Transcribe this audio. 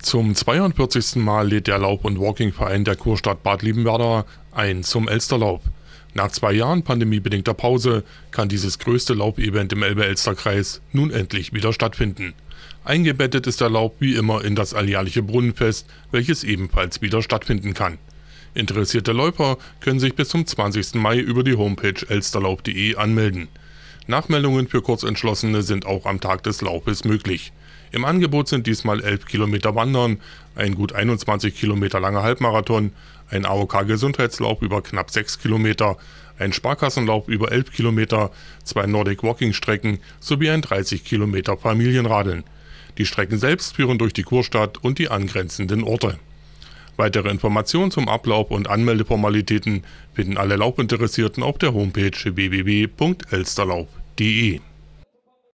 Zum 42. Mal lädt der Laub- und Walking-Verein der Kurstadt Bad Liebenwerder ein zum Elsterlaub. Nach zwei Jahren pandemiebedingter Pause kann dieses größte Laub-Event im Elbe-Elster-Kreis nun endlich wieder stattfinden. Eingebettet ist der Laub wie immer in das alljährliche Brunnenfest, welches ebenfalls wieder stattfinden kann. Interessierte Läufer können sich bis zum 20. Mai über die Homepage elsterlaub.de anmelden. Nachmeldungen für Kurzentschlossene sind auch am Tag des Laufes möglich. Im Angebot sind diesmal 11 Kilometer Wandern, ein gut 21 Kilometer langer Halbmarathon, ein AOK-Gesundheitslauf über knapp 6 Kilometer, ein Sparkassenlauf über 11 Kilometer, zwei Nordic Walking-Strecken sowie ein 30 Kilometer Familienradeln. Die Strecken selbst führen durch die Kurstadt und die angrenzenden Orte. Weitere Informationen zum Ablauf und Anmeldeformalitäten finden alle Laufinteressierten auf der Homepage www.elsterlauf.de